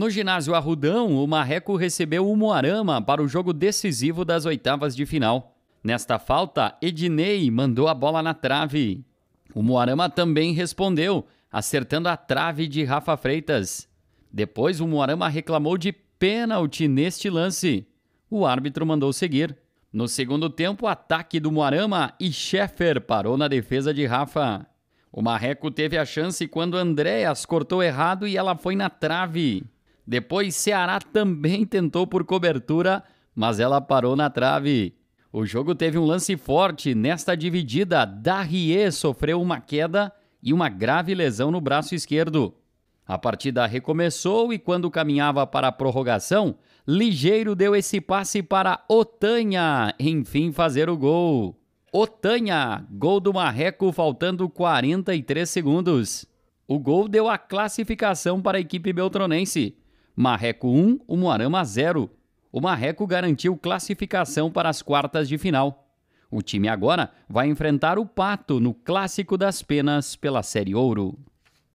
No ginásio Arrudão, o Marreco recebeu o Moarama para o jogo decisivo das oitavas de final. Nesta falta, Ednei mandou a bola na trave. O Moarama também respondeu, acertando a trave de Rafa Freitas. Depois, o Moarama reclamou de pênalti neste lance. O árbitro mandou seguir. No segundo tempo, ataque do Moarama e Scheffer parou na defesa de Rafa. O Marreco teve a chance quando Andréas cortou errado e ela foi na trave. Depois, Ceará também tentou por cobertura, mas ela parou na trave. O jogo teve um lance forte nesta dividida. Darrier sofreu uma queda e uma grave lesão no braço esquerdo. A partida recomeçou e, quando caminhava para a prorrogação, Ligeiro deu esse passe para Otanha, enfim, fazer o gol. Otanha, gol do Marreco faltando 43 segundos. O gol deu a classificação para a equipe beltronense. Marreco 1, Umuarama 0. O Marreco garantiu classificação para as quartas de final. O time agora vai enfrentar o Pato no Clássico das Penas pela Série Ouro.